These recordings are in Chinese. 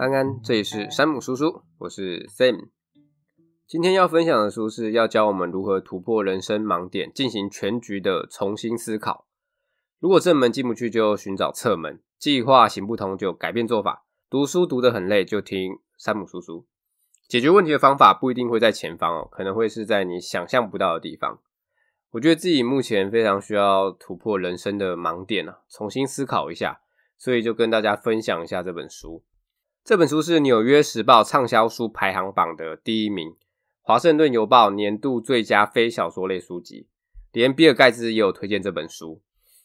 安安，这里是山姆叔叔，我是 Sam。今天要分享的书是要教我们如何突破人生盲点，进行全局的重新思考。如果正门进不去，就寻找侧门；计划行不通，就改变做法。读书读得很累，就听山姆叔叔。解决问题的方法不一定会在前方哦，可能会是在你想象不到的地方。我觉得自己目前非常需要突破人生的盲点啊，重新思考一下，所以就跟大家分享一下这本书。这本书是《纽约时报》畅销书排行榜的第一名，《华盛顿邮报》年度最佳非小说类书籍，连比尔·盖茨也有推荐这本书。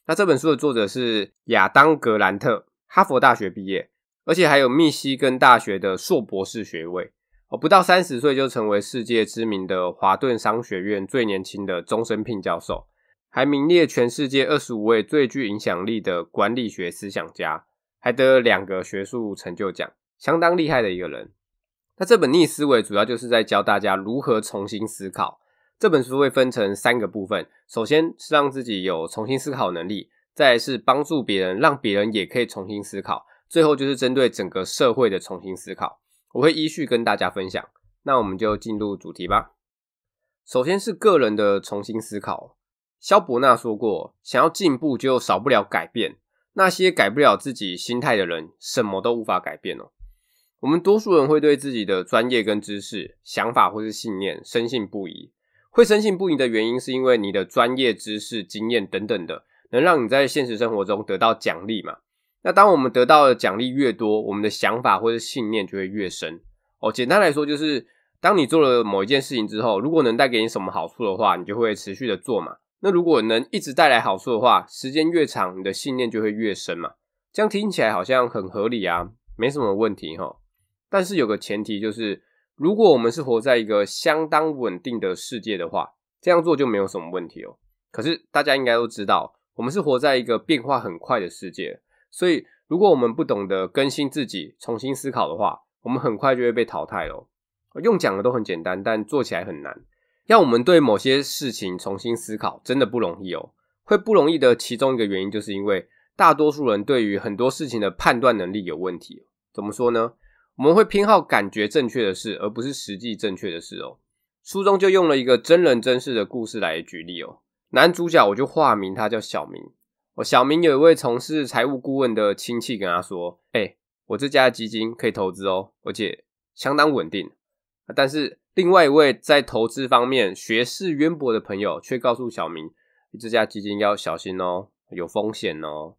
那这本书的作者是亚当·格兰特，哈佛大学毕业，而且还有密西根大学的硕博士学位。哦，不到三十岁就成为世界知名的华顿商学院最年轻的终身聘教授，还名列全世界二十五位最具影响力的管理学思想家，还得了两个学术成就奖。相当厉害的一个人。那这本逆思维主要就是在教大家如何重新思考。这本书会分成三个部分：首先是让自己有重新思考能力，再是帮助别人，让别人也可以重新思考；最后就是针对整个社会的重新思考。我会依序跟大家分享。那我们就进入主题吧。首先是个人的重新思考。肖伯纳说过：“想要进步，就少不了改变。那些改不了自己心态的人，什么都无法改变哦。”我们多数人会对自己的专业跟知识、想法或是信念深信不疑。会深信不疑的原因，是因为你的专业知识、经验等等的，能让你在现实生活中得到奖励嘛？那当我们得到的奖励越多，我们的想法或是信念就会越深。哦，简单来说，就是当你做了某一件事情之后，如果能带给你什么好处的话，你就会持续的做嘛。那如果能一直带来好处的话，时间越长，你的信念就会越深嘛。这样听起来好像很合理啊，没什么问题哈。但是有个前提，就是如果我们是活在一个相当稳定的世界的话，这样做就没有什么问题哦。可是大家应该都知道，我们是活在一个变化很快的世界，所以如果我们不懂得更新自己、重新思考的话，我们很快就会被淘汰喽。用讲的都很简单，但做起来很难。要我们对某些事情重新思考，真的不容易哦。会不容易的其中一个原因，就是因为大多数人对于很多事情的判断能力有问题。怎么说呢？我们会偏好感觉正确的事，而不是实际正确的事哦。书中就用了一个真人真事的故事来举例哦。男主角我就化名他叫小明。我小明有一位从事财务顾问的亲戚跟他说：“哎，我这家基金可以投资哦，而且相当稳定。”但是另外一位在投资方面学识渊博的朋友却告诉小明：“这家基金要小心哦，有风险哦。”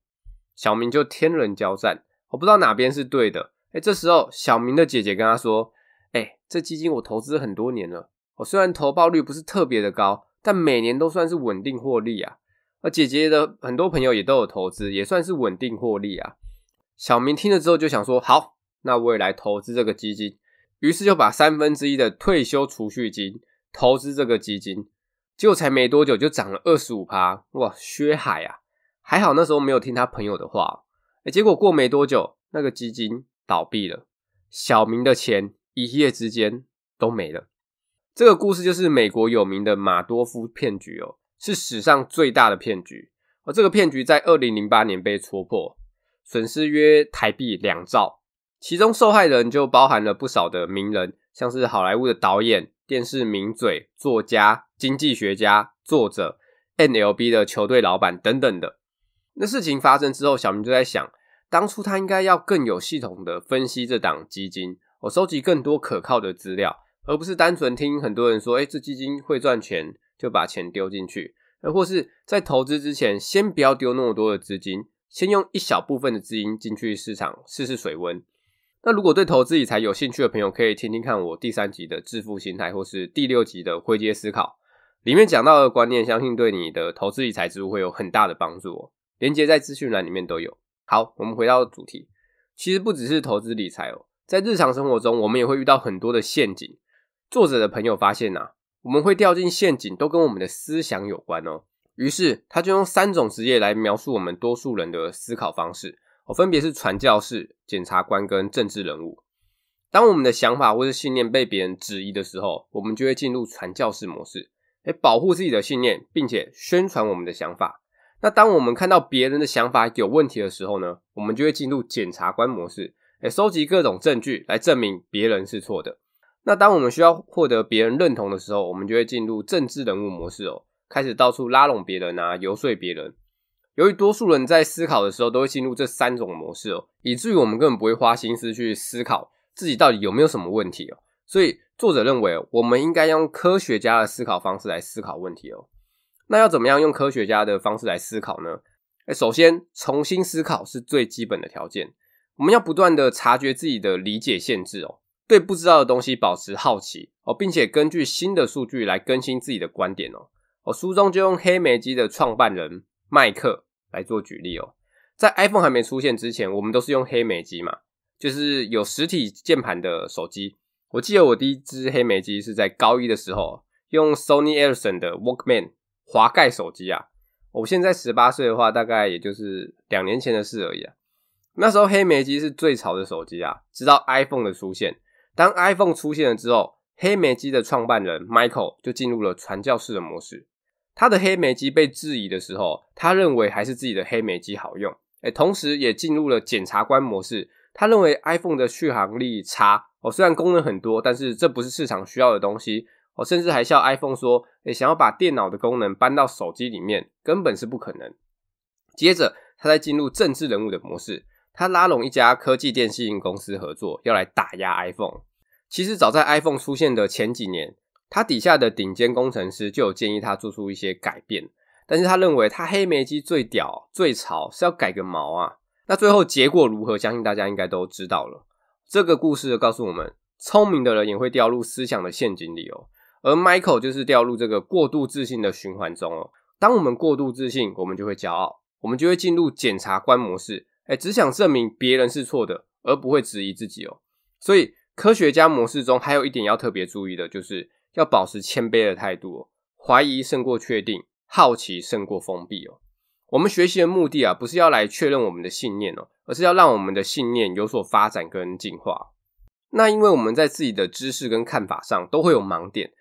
小明就天人交战，我不知道哪边是对的。哎，这时候小明的姐姐跟他说：“哎，这基金我投资很多年了，我虽然投报率不是特别的高，但每年都算是稳定获利啊。而姐姐的很多朋友也都有投资，也算是稳定获利啊。”小明听了之后就想说：“好，那我也来投资这个基金。”于是就把三分之一的退休储蓄金投资这个基金，结果才没多久就涨了二十五趴，哇，血海啊！还好那时候没有听他朋友的话，哎，结果过没多久那个基金。倒闭了，小明的钱一夜之间都没了。这个故事就是美国有名的马多夫骗局哦，是史上最大的骗局。而这个骗局在二零零八年被戳破，损失约台币两兆，其中受害人就包含了不少的名人，像是好莱坞的导演、电视名嘴、作家、经济学家、作者、N L B 的球队老板等等的。那事情发生之后，小明就在想。当初他应该要更有系统的分析这档基金，我收集更多可靠的资料，而不是单纯听很多人说，哎，这基金会赚钱，就把钱丢进去，而或是在投资之前，先不要丢那么多的资金，先用一小部分的资金进去市场试试水温。那如果对投资理财有兴趣的朋友，可以听听看我第三集的致富心态，或是第六集的灰阶思考，里面讲到的观念，相信对你的投资理财之路会有很大的帮助。连接在资讯栏里面都有。好，我们回到主题。其实不只是投资理财哦，在日常生活中，我们也会遇到很多的陷阱。作者的朋友发现呐，我们会掉进陷阱，都跟我们的思想有关哦。于是他就用三种职业来描述我们多数人的思考方式，哦，分别是传教士、检察官跟政治人物。当我们的想法或是信念被别人质疑的时候，我们就会进入传教士模式，来保护自己的信念，并且宣传我们的想法。那当我们看到别人的想法有问题的时候呢，我们就会进入检察官模式，哎，收集各种证据来证明别人是错的。那当我们需要获得别人认同的时候，我们就会进入政治人物模式哦，开始到处拉拢别人啊，游说别人。由于多数人在思考的时候都会进入这三种模式哦，以至于我们根本不会花心思去思考自己到底有没有什么问题哦。所以作者认为，我们应该用科学家的思考方式来思考问题哦。那要怎么样用科学家的方式来思考呢？首先重新思考是最基本的条件。我们要不断的察觉自己的理解限制哦，对不知道的东西保持好奇哦，并且根据新的数据来更新自己的观点哦。我书中就用黑莓机的创办人麦克来做举例哦。在 iPhone 还没出现之前，我们都是用黑莓机嘛，就是有实体键盘的手机。我记得我第一只黑莓机是在高一的时候，用 Sony Ericsson 的 Walkman。滑盖手机啊，我现在十八岁的话，大概也就是两年前的事而已啊。那时候黑莓机是最潮的手机啊，直到 iPhone 的出现。当 iPhone 出现了之后，黑莓机的创办人 Michael 就进入了传教士的模式。他的黑莓机被质疑的时候，他认为还是自己的黑莓机好用，哎，同时也进入了检察官模式，他认为 iPhone 的续航力差，哦，虽然功能很多，但是这不是市场需要的东西。我甚至还笑 iPhone 说：“哎，想要把电脑的功能搬到手机里面，根本是不可能。”接着，他在进入政治人物的模式，他拉拢一家科技电信公司合作，要来打压 iPhone。其实早在 iPhone 出现的前几年，他底下的顶尖工程师就有建议他做出一些改变，但是他认为他黑莓机最屌最潮，是要改个毛啊！那最后结果如何，相信大家应该都知道了。这个故事告诉我们，聪明的人也会掉入思想的陷阱里哦。而 Michael 就是掉入这个过度自信的循环中哦。当我们过度自信，我们就会骄傲，我们就会进入检察官模式，哎，只想证明别人是错的，而不会质疑自己哦。所以科学家模式中还有一点要特别注意的，就是要保持谦卑的态度哦。怀疑胜过确定，好奇胜过封闭哦。我们学习的目的啊，不是要来确认我们的信念哦，而是要让我们的信念有所发展跟进化。那因为我们在自己的知识跟看法上都会有盲点。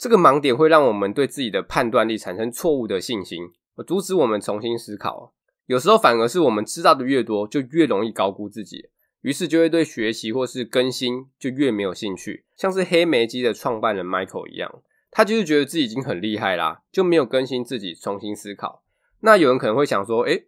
这个盲点会让我们对自己的判断力产生错误的信心，而阻止我们重新思考。有时候反而是我们知道的越多，就越容易高估自己，于是就会对学习或是更新就越没有兴趣。像是黑莓机的创办人 Michael 一样，他就是觉得自己已经很厉害啦，就没有更新自己，重新思考。那有人可能会想说：，哎，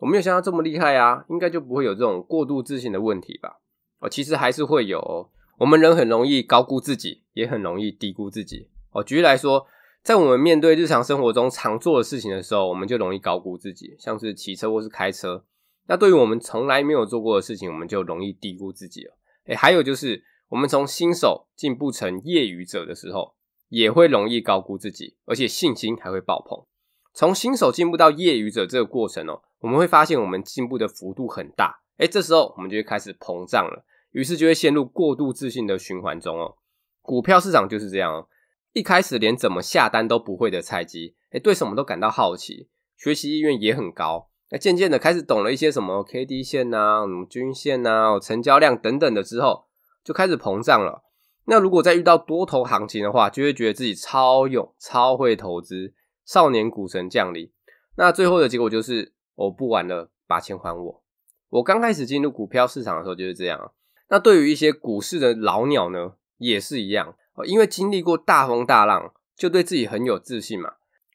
我没有像他这么厉害啊，应该就不会有这种过度自信的问题吧？哦，其实还是会有。我们人很容易高估自己，也很容易低估自己。哦，举例来说，在我们面对日常生活中常做的事情的时候，我们就容易高估自己，像是骑车或是开车。那对于我们从来没有做过的事情，我们就容易低估自己了。哎，还有就是，我们从新手进步成业余者的时候，也会容易高估自己，而且信心还会爆棚。从新手进步到业余者这个过程哦，我们会发现我们进步的幅度很大。哎，这时候我们就会开始膨胀了，于是就会陷入过度自信的循环中哦。股票市场就是这样。一开始连怎么下单都不会的菜鸡，哎，对什么都感到好奇，学习意愿也很高。那渐渐的开始懂了一些什么 K D 线呐，什么均线呐，成交量等等的之后，就开始膨胀了。那如果在遇到多头行情的话，就会觉得自己超勇、超会投资，少年股神降临。那最后的结果就是，我不玩了，把钱还我。我刚开始进入股票市场的时候就是这样。那对于一些股市的老鸟呢，也是一样。因为经历过大风大浪，就对自己很有自信嘛。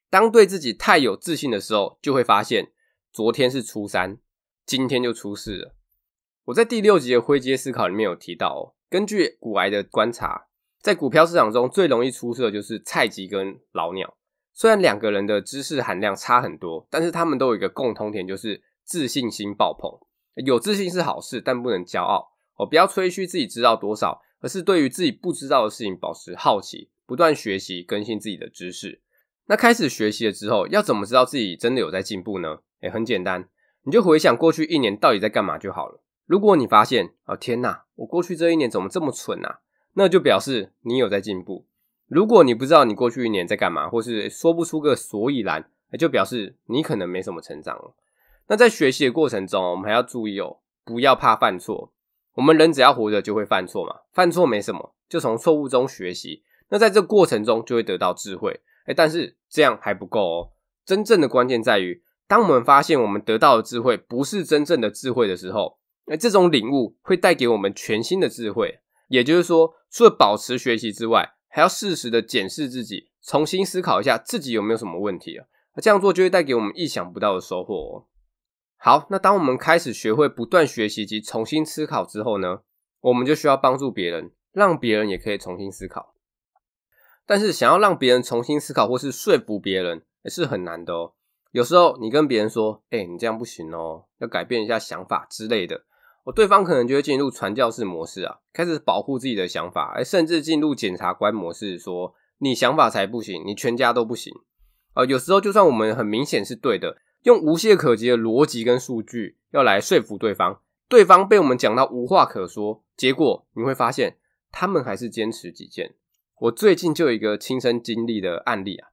当对自己太有自信的时候，就会发现昨天是初三，今天就出事了。我在第六集的灰阶思考里面有提到，根据古埃的观察，在股票市场中最容易出色的就是菜鸡跟老鸟。虽然两个人的知识含量差很多，但是他们都有一个共通点，就是自信心爆棚。有自信是好事，但不能骄傲。我不要吹嘘自己知道多少。而是对于自己不知道的事情保持好奇，不断学习更新自己的知识。那开始学习了之后，要怎么知道自己真的有在进步呢？也很简单，你就回想过去一年到底在干嘛就好了。如果你发现，啊天哪，我过去这一年怎么这么蠢啊？那就表示你有在进步。如果你不知道你过去一年在干嘛，或是说不出个所以然，就表示你可能没什么成长了。那在学习的过程中，我们还要注意哦，不要怕犯错。我们人只要活着就会犯错嘛，犯错没什么，就从错误中学习。那在这过程中就会得到智慧。哎，但是这样还不够哦。真正的关键在于，当我们发现我们得到的智慧不是真正的智慧的时候，那这种领悟会带给我们全新的智慧。也就是说，除了保持学习之外，还要适时的检视自己，重新思考一下自己有没有什么问题啊。那这样做就会带给我们意想不到的收获。好，那当我们开始学会不断学习及重新思考之后呢，我们就需要帮助别人，让别人也可以重新思考。但是，想要让别人重新思考或是说服别人，也是很难的哦。有时候你跟别人说：“哎，你这样不行哦，要改变一下想法之类的。”哦，对方可能就会进入传教士模式啊，开始保护自己的想法，而甚至进入检察官模式，说：“你想法才不行，你全家都不行。”啊，有时候就算我们很明显是对的。用无懈可击的逻辑跟数据，要来说服对方，对方被我们讲到无话可说，结果你会发现他们还是坚持己见。我最近就有一个亲身经历的案例啊，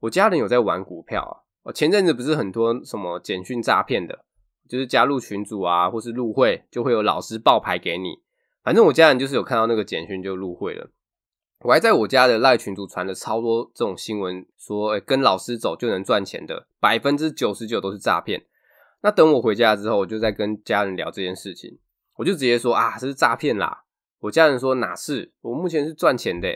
我家人有在玩股票啊，我前阵子不是很多什么简讯诈骗的，就是加入群组啊，或是入会就会有老师报牌给你，反正我家人就是有看到那个简讯就入会了。我还在我家的赖群组传了超多这种新闻，说诶跟老师走就能赚钱的，百分之九十九都是诈骗。那等我回家之后，我就在跟家人聊这件事情，我就直接说啊这是诈骗啦。我家人说哪是我目前是赚钱的，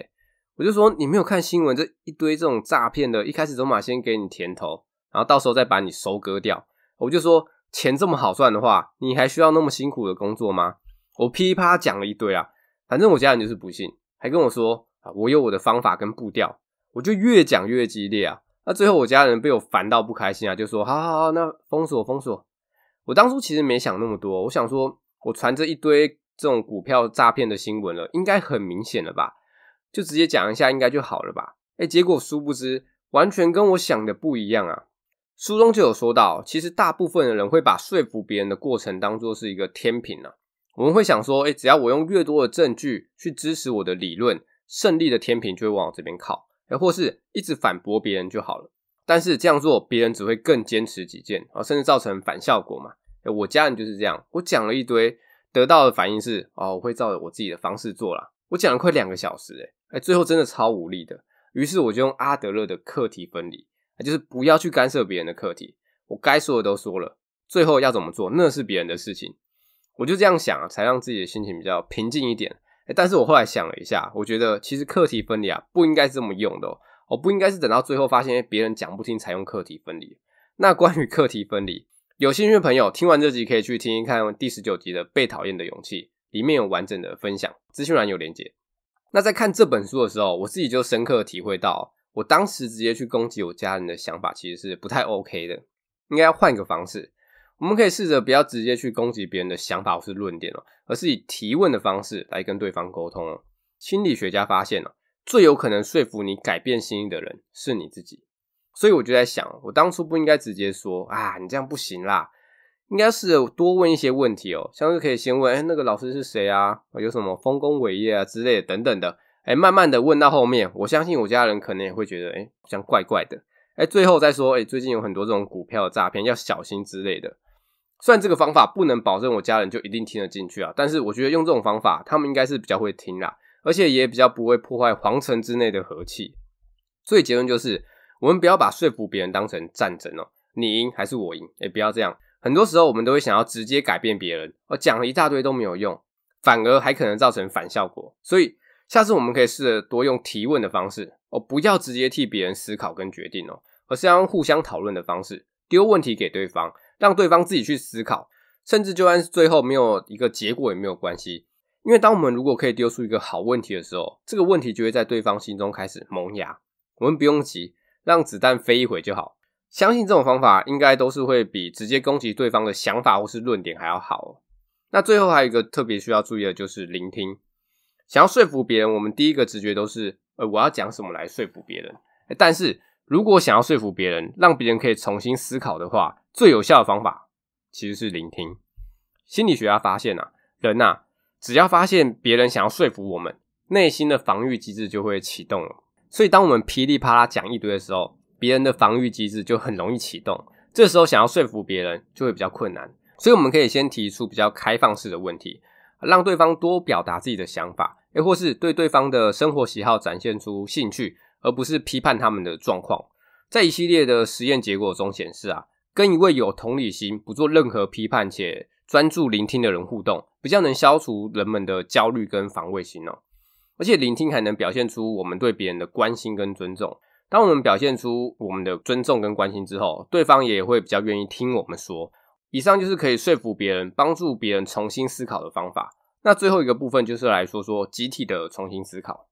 我就说你没有看新闻这一堆这种诈骗的，一开始走马先给你甜头，然后到时候再把你收割掉。我就说钱这么好赚的话，你还需要那么辛苦的工作吗？我噼里啪啦讲了一堆啊，反正我家人就是不信，还跟我说。啊，我有我的方法跟步调，我就越讲越激烈啊。那最后我家人被我烦到不开心啊，就说：好好好，那封锁封锁。我当初其实没想那么多，我想说我传这一堆这种股票诈骗的新闻了，应该很明显了吧？就直接讲一下，应该就好了吧？哎，结果殊不知，完全跟我想的不一样啊。书中就有说到，其实大部分的人会把说服别人的过程当作是一个天平啊。我们会想说：哎，只要我用越多的证据去支持我的理论。胜利的天平就会往我这边靠，或是一直反驳别人就好了。但是这样做，别人只会更坚持己见，啊，甚至造成反效果嘛。我家人就是这样，我讲了一堆，得到的反应是，哦，我会照我自己的方式做啦。我讲了快两个小时，诶，最后真的超无力的。于是我就用阿德勒的课题分离，就是不要去干涉别人的课题。我该说的都说了，最后要怎么做，那是别人的事情。我就这样想啊，才让自己的心情比较平静一点。但是我后来想了一下，我觉得其实课题分离啊，不应该是这么用的，我不应该是等到最后发现别人讲不听才用课题分离。那关于课题分离，有兴趣的朋友听完这集可以去听一看第十九集的《被讨厌的勇气》，里面有完整的分享，资讯栏有连接。那在看这本书的时候，我自己就深刻体会到，我当时直接去攻击我家人的想法其实是不太 OK 的，应该要换个方式。我们可以试着不要直接去攻击别人的想法或是论点哦，而是以提问的方式来跟对方沟通哦。心理学家发现哦，最有可能说服你改变心意的人是你自己。所以我就在想，我当初不应该直接说啊，你这样不行啦，应该是多问一些问题哦，像是可以先问，哎，那个老师是谁啊？有什么丰功伟业啊之类的等等的。哎，慢慢的问到后面，我相信我家人可能也会觉得，哎，好像怪怪的。哎，最后再说，哎，最近有很多这种股票诈骗，要小心之类的。虽然这个方法不能保证我家人就一定听得进去啊，但是我觉得用这种方法，他们应该是比较会听啦，而且也比较不会破坏皇城之内的和气。所以结论就是，我们不要把说服别人当成战争哦，你赢还是我赢，也不要这样。很多时候我们都会想要直接改变别人，我讲了一大堆都没有用，反而还可能造成反效果。所以下次我们可以试着多用提问的方式哦，不要直接替别人思考跟决定哦，而是要用互相讨论的方式，丢问题给对方。让对方自己去思考，甚至就算最后没有一个结果也没有关系，因为当我们如果可以丢出一个好问题的时候，这个问题就会在对方心中开始萌芽。我们不用急，让子弹飞一回就好。相信这种方法应该都是会比直接攻击对方的想法或是论点还要好。那最后还有一个特别需要注意的就是聆听。想要说服别人，我们第一个直觉都是，呃，我要讲什么来说服别人，但是。如果想要说服别人，让别人可以重新思考的话，最有效的方法其实是聆听。心理学家发现啊，人呐，只要发现别人想要说服我们，内心的防御机制就会启动了。所以，当我们噼里啪啦讲一堆的时候，别人的防御机制就很容易启动。这时候想要说服别人就会比较困难。所以，我们可以先提出比较开放式的问题，让对方多表达自己的想法，哎，或是对对方的生活喜好展现出兴趣。而不是批判他们的状况，在一系列的实验结果中显示啊，跟一位有同理心、不做任何批判且专注聆听的人互动，比较能消除人们的焦虑跟防卫心哦。而且聆听还能表现出我们对别人的关心跟尊重。当我们表现出我们的尊重跟关心之后，对方也会比较愿意听我们说。以上就是可以说服别人、帮助别人重新思考的方法。那最后一个部分就是来说说集体的重新思考。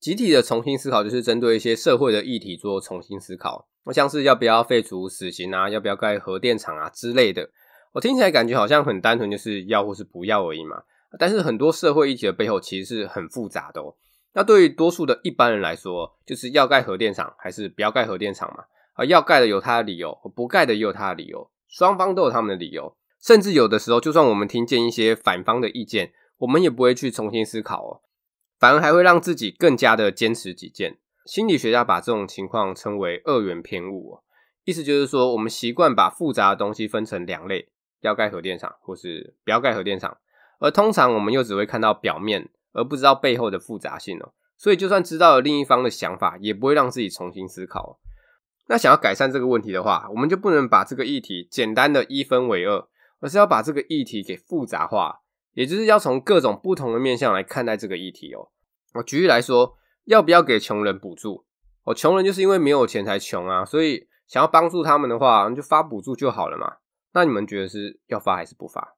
集体的重新思考，就是针对一些社会的议题做重新思考。那像是要不要废除死刑啊，要不要盖核电厂啊之类的。我听起来感觉好像很单纯，就是要或是不要而已嘛。但是很多社会议题的背后其实是很复杂的哦。那对于多数的一般人来说，就是要盖核电厂还是不要盖核电厂嘛？啊，要盖的有他的理由，不盖的也有他的理由，双方都有他们的理由。甚至有的时候，就算我们听见一些反方的意见，我们也不会去重新思考哦。反而还会让自己更加的坚持己见。心理学家把这种情况称为二元偏误，意思就是说，我们习惯把复杂的东西分成两类，要盖核电厂或是不要盖核电厂，而通常我们又只会看到表面，而不知道背后的复杂性哦。所以就算知道了另一方的想法，也不会让自己重新思考。那想要改善这个问题的话，我们就不能把这个议题简单的一分为二，而是要把这个议题给复杂化。也就是要从各种不同的面向来看待这个议题哦。我举例来说，要不要给穷人补助？我穷人就是因为没有钱才穷啊，所以想要帮助他们的话，就发补助就好了嘛。那你们觉得是要发还是不发？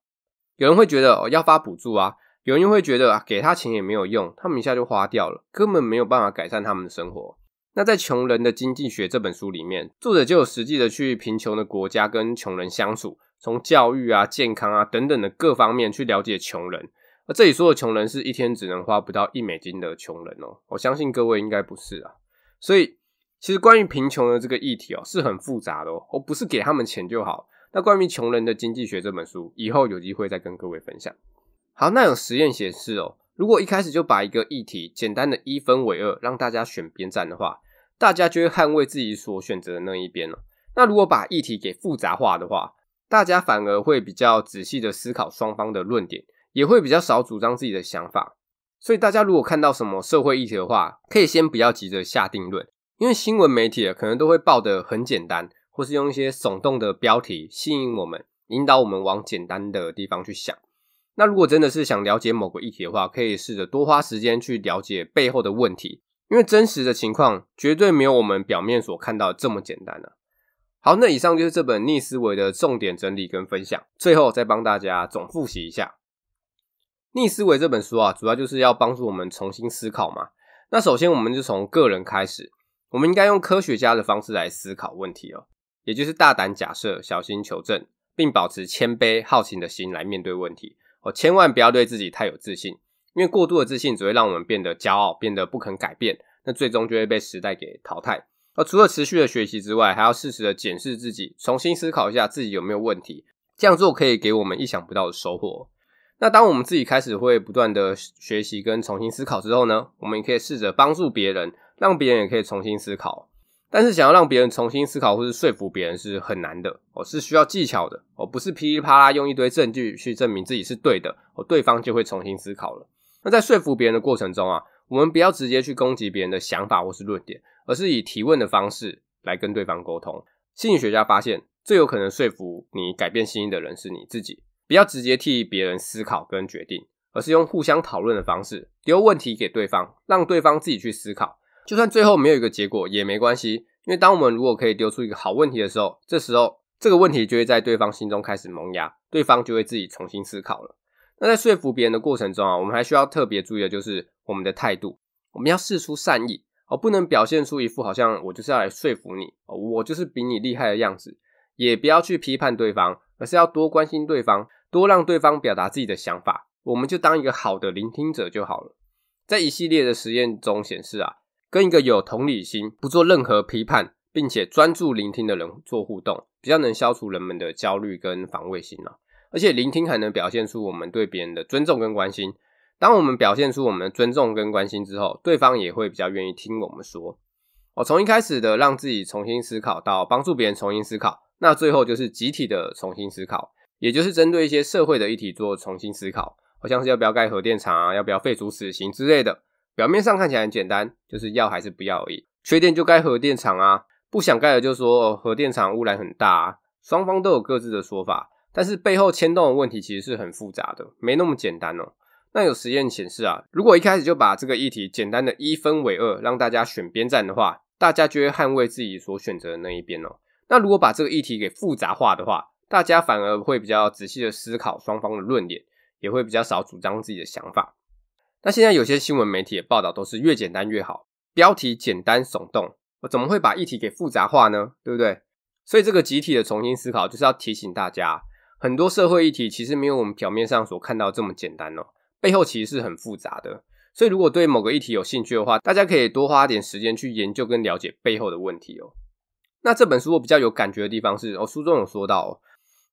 有人会觉得哦要发补助啊，有人又会觉得啊给他钱也没有用，他们一下就花掉了，根本没有办法改善他们的生活。那在《穷人的经济学》这本书里面，作者就有实际的去贫穷的国家跟穷人相处，从教育啊、健康啊等等的各方面去了解穷人。而这里说的穷人是一天只能花不到一美金的穷人哦，我相信各位应该不是啊。所以，其实关于贫穷的这个议题哦，是很复杂的哦，我不是给他们钱就好。那关于《穷人的经济学》这本书，以后有机会再跟各位分享。好，那有实验显示哦。如果一开始就把一个议题简单的一分为二，让大家选边站的话，大家就会捍卫自己所选择的那一边了。那如果把议题给复杂化的话，大家反而会比较仔细的思考双方的论点，也会比较少主张自己的想法。所以大家如果看到什么社会议题的话，可以先不要急着下定论，因为新闻媒体可能都会报的很简单，或是用一些耸动的标题吸引我们，引导我们往简单的地方去想。那如果真的是想了解某个议题的话，可以试着多花时间去了解背后的问题，因为真实的情况绝对没有我们表面所看到这么简单了。好，那以上就是这本逆思维的重点整理跟分享。最后再帮大家总复习一下，逆思维这本书啊，主要就是要帮助我们重新思考嘛。那首先我们就从个人开始，我们应该用科学家的方式来思考问题哦，也就是大胆假设，小心求证，并保持谦卑、好奇的心来面对问题。哦，千万不要对自己太有自信，因为过度的自信只会让我们变得骄傲，变得不肯改变，那最终就会被时代给淘汰。而除了持续的学习之外，还要适时的检视自己，重新思考一下自己有没有问题。这样做可以给我们意想不到的收获。那当我们自己开始会不断的学习跟重新思考之后呢，我们可以试着帮助别人，让别人也可以重新思考。但是想要让别人重新思考，或是说服别人是很难的，哦，是需要技巧的，哦，不是噼里啪啦用一堆证据去证明自己是对的，哦，对方就会重新思考了。那在说服别人的过程中啊，我们不要直接去攻击别人的想法或是论点，而是以提问的方式来跟对方沟通。心理学家发现，最有可能说服你改变心意的人是你自己。不要直接替别人思考跟决定，而是用互相讨论的方式，丢问题给对方，让对方自己去思考。就算最后没有一个结果也没关系，因为当我们如果可以丢出一个好问题的时候，这时候这个问题就会在对方心中开始萌芽，对方就会自己重新思考了。那在说服别人的过程中啊，我们还需要特别注意的就是我们的态度，我们要试出善意，而不能表现出一副好像我就是要来说服你，我就是比你厉害的样子，也不要去批判对方，而是要多关心对方，多让对方表达自己的想法，我们就当一个好的聆听者就好了。在一系列的实验中显示啊。跟一个有同理心、不做任何批判，并且专注聆听的人做互动，比较能消除人们的焦虑跟防卫心了。而且聆听还能表现出我们对别人的尊重跟关心。当我们表现出我们的尊重跟关心之后，对方也会比较愿意听我们说。哦，从一开始的让自己重新思考，到帮助别人重新思考，那最后就是集体的重新思考，也就是针对一些社会的议题做重新思考，好像是要不要盖核电厂啊，要不要废除死刑之类的。表面上看起来很简单，就是要还是不要而已。缺电就该核电厂啊，不想盖的就说核电厂污染很大。啊。双方都有各自的说法，但是背后牵动的问题其实是很复杂的，没那么简单哦。那有实验显示啊，如果一开始就把这个议题简单的一分为二，让大家选边站的话，大家就会捍卫自己所选择的那一边哦。那如果把这个议题给复杂化的话，大家反而会比较仔细的思考双方的论点，也会比较少主张自己的想法。那现在有些新闻媒体的报道都是越简单越好，标题简单耸动，我怎么会把议题给复杂化呢？对不对？所以这个集体的重新思考就是要提醒大家，很多社会议题其实没有我们表面上所看到这么简单哦，背后其实是很复杂的。所以如果对某个议题有兴趣的话，大家可以多花点时间去研究跟了解背后的问题哦。那这本书我比较有感觉的地方是，哦，书中有说到，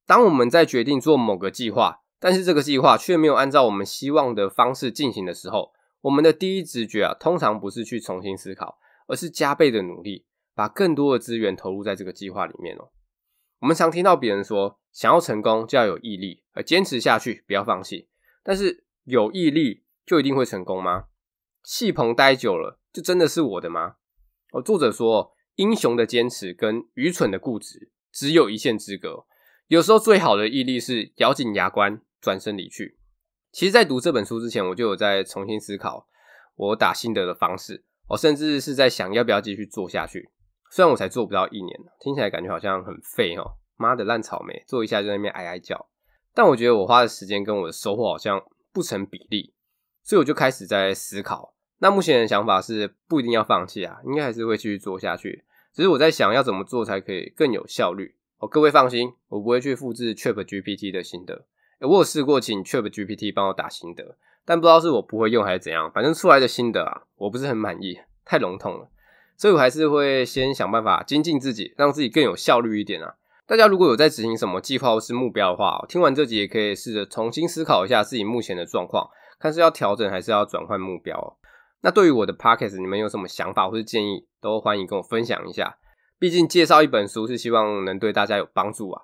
当我们在决定做某个计划。但是这个计划却没有按照我们希望的方式进行的时候，我们的第一直觉啊，通常不是去重新思考，而是加倍的努力，把更多的资源投入在这个计划里面哦。我们常听到别人说，想要成功就要有毅力，而坚持下去，不要放弃。但是有毅力就一定会成功吗？戏棚待久了，就真的是我的吗？哦，作者说，英雄的坚持跟愚蠢的固执只有一线之隔。有时候最好的毅力是咬紧牙关。转身离去。其实，在读这本书之前，我就有在重新思考我打心得的方式。我甚至是在想要不要继续做下去。虽然我才做不到一年，听起来感觉好像很废哦，妈的烂草莓，做一下就在那边哀哀叫。但我觉得我花的时间跟我的收获好像不成比例，所以我就开始在思考。那目前的想法是不一定要放弃啊，应该还是会继续做下去。只是我在想要怎么做才可以更有效率哦。各位放心，我不会去复制 ChatGPT 的心得。我有试过请 ChatGPT 帮我打心得，但不知道是我不会用还是怎样，反正出来的心得啊，我不是很满意，太笼统了，所以我还是会先想办法精进自己，让自己更有效率一点啊。大家如果有在执行什么计划或是目标的话，听完这集也可以试着重新思考一下自己目前的状况，看是要调整还是要转换目标。那对于我的 p o c k s t 你们有什么想法或是建议，都欢迎跟我分享一下，毕竟介绍一本书是希望能对大家有帮助啊。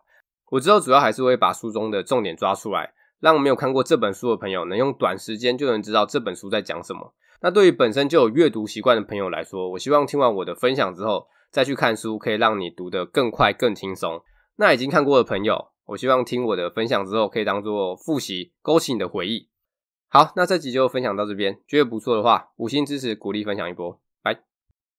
我之后主要还是会把书中的重点抓出来，让没有看过这本书的朋友，能用短时间就能知道这本书在讲什么。那对于本身就有阅读习惯的朋友来说，我希望听完我的分享之后，再去看书，可以让你读得更快、更轻松。那已经看过的朋友，我希望听我的分享之后，可以当做复习，勾起你的回忆。好，那这集就分享到这边，觉得不错的话，五星支持，鼓励分享一波。